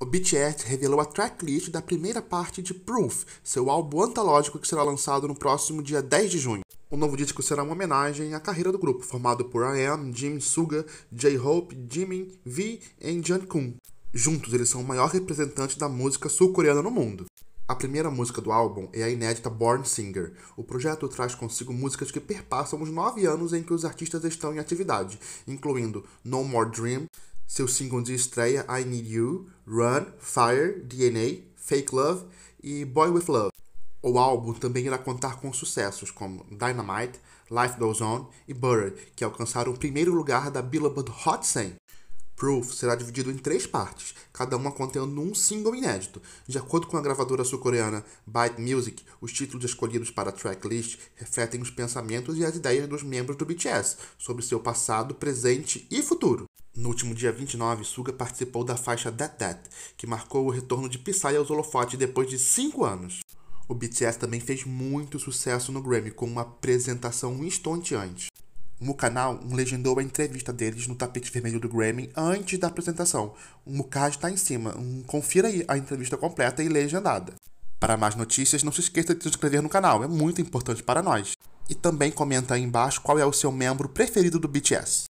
O BTS revelou a tracklist da primeira parte de Proof, seu álbum antológico que será lançado no próximo dia 10 de junho. O novo disco será uma homenagem à carreira do grupo, formado por I.M., Jim Suga, J-Hope, Jimin, V e Jungkook. Juntos, eles são o maior representante da música sul-coreana no mundo. A primeira música do álbum é a inédita Born Singer. O projeto traz consigo músicas que perpassam os nove anos em que os artistas estão em atividade, incluindo No More Dream, seu single de estreia, I Need You, Run, Fire, DNA, Fake Love e Boy With Love. O álbum também irá contar com sucessos como Dynamite, Life Goes On e Buried, que alcançaram o primeiro lugar da Billboard Hot 100. Proof será dividido em três partes, cada uma contendo um single inédito. De acordo com a gravadora sul-coreana Byte Music, os títulos escolhidos para a tracklist refletem os pensamentos e as ideias dos membros do BTS sobre seu passado, presente e futuro. No último dia 29, Suga participou da faixa That That, que marcou o retorno de Psy aos holofotes depois de 5 anos. O BTS também fez muito sucesso no Grammy com uma apresentação estonteante. um legendou a entrevista deles no tapete vermelho do Grammy antes da apresentação. O Mukaj está em cima. Hum, confira aí a entrevista completa e legendada. Para mais notícias, não se esqueça de se inscrever no canal, é muito importante para nós. E também comenta aí embaixo qual é o seu membro preferido do BTS.